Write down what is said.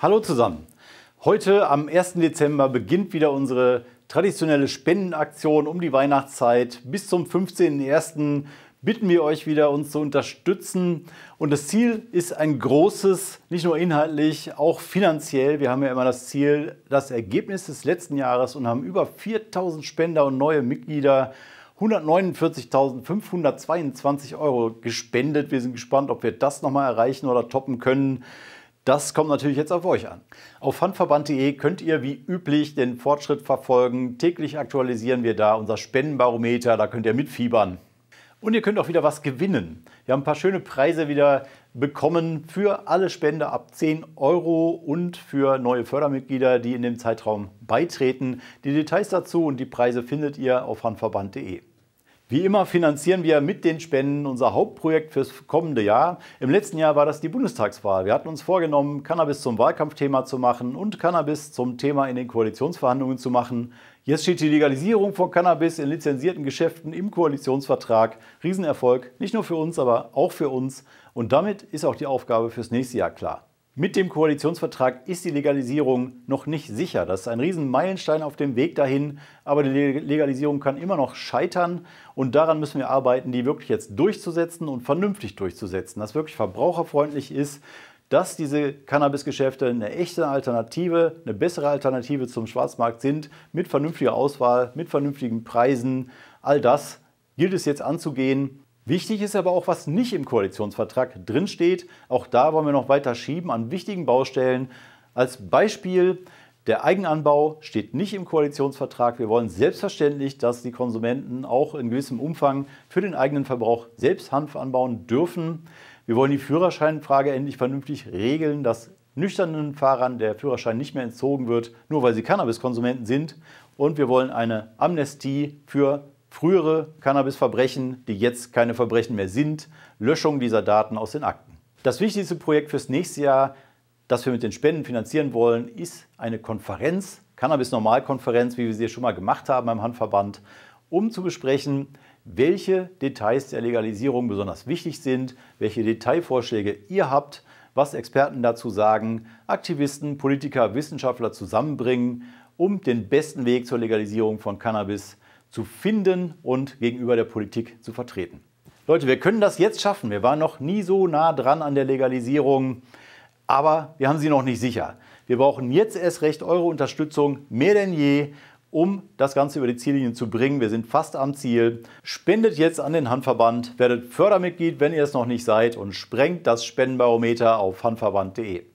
Hallo zusammen. Heute am 1. Dezember beginnt wieder unsere traditionelle Spendenaktion um die Weihnachtszeit. Bis zum 15.01. bitten wir euch wieder, uns zu unterstützen. Und das Ziel ist ein großes, nicht nur inhaltlich, auch finanziell. Wir haben ja immer das Ziel, das Ergebnis des letzten Jahres und haben über 4000 Spender und neue Mitglieder. 149.522 Euro gespendet. Wir sind gespannt, ob wir das nochmal erreichen oder toppen können. Das kommt natürlich jetzt auf euch an. Auf fanverband.de könnt ihr wie üblich den Fortschritt verfolgen. Täglich aktualisieren wir da unser Spendenbarometer, da könnt ihr mitfiebern. Und ihr könnt auch wieder was gewinnen. Wir haben ein paar schöne Preise wieder bekommen für alle Spende ab 10 Euro und für neue Fördermitglieder, die in dem Zeitraum beitreten. Die Details dazu und die Preise findet ihr auf handverband.de. Wie immer finanzieren wir mit den Spenden unser Hauptprojekt fürs kommende Jahr. Im letzten Jahr war das die Bundestagswahl. Wir hatten uns vorgenommen, Cannabis zum Wahlkampfthema zu machen und Cannabis zum Thema in den Koalitionsverhandlungen zu machen. Jetzt steht die Legalisierung von Cannabis in lizenzierten Geschäften im Koalitionsvertrag. Riesenerfolg, nicht nur für uns, aber auch für uns. Und damit ist auch die Aufgabe fürs nächste Jahr klar. Mit dem Koalitionsvertrag ist die Legalisierung noch nicht sicher. Das ist ein Riesenmeilenstein auf dem Weg dahin. Aber die Legalisierung kann immer noch scheitern. Und daran müssen wir arbeiten, die wirklich jetzt durchzusetzen und vernünftig durchzusetzen, dass wirklich verbraucherfreundlich ist, dass diese Cannabisgeschäfte eine echte Alternative, eine bessere Alternative zum Schwarzmarkt sind, mit vernünftiger Auswahl, mit vernünftigen Preisen. All das gilt es jetzt anzugehen. Wichtig ist aber auch, was nicht im Koalitionsvertrag drinsteht. Auch da wollen wir noch weiter schieben an wichtigen Baustellen. Als Beispiel, der Eigenanbau steht nicht im Koalitionsvertrag. Wir wollen selbstverständlich, dass die Konsumenten auch in gewissem Umfang für den eigenen Verbrauch selbst Hanf anbauen dürfen. Wir wollen die Führerscheinfrage endlich vernünftig regeln, dass nüchternen Fahrern der Führerschein nicht mehr entzogen wird, nur weil sie Cannabiskonsumenten sind. Und wir wollen eine Amnestie für frühere Cannabisverbrechen, die jetzt keine Verbrechen mehr sind, Löschung dieser Daten aus den Akten. Das wichtigste Projekt fürs nächste Jahr, das wir mit den Spenden finanzieren wollen, ist eine Konferenz, Cannabis-Normalkonferenz, wie wir sie schon mal gemacht haben beim Handverband, um zu besprechen, welche Details der Legalisierung besonders wichtig sind, welche Detailvorschläge ihr habt, was Experten dazu sagen, Aktivisten, Politiker, Wissenschaftler zusammenbringen, um den besten Weg zur Legalisierung von Cannabis zu zu finden und gegenüber der Politik zu vertreten. Leute, wir können das jetzt schaffen. Wir waren noch nie so nah dran an der Legalisierung, aber wir haben sie noch nicht sicher. Wir brauchen jetzt erst recht eure Unterstützung mehr denn je, um das Ganze über die Ziellinie zu bringen. Wir sind fast am Ziel. Spendet jetzt an den Handverband, werdet Fördermitglied, wenn ihr es noch nicht seid und sprengt das Spendenbarometer auf handverband.de.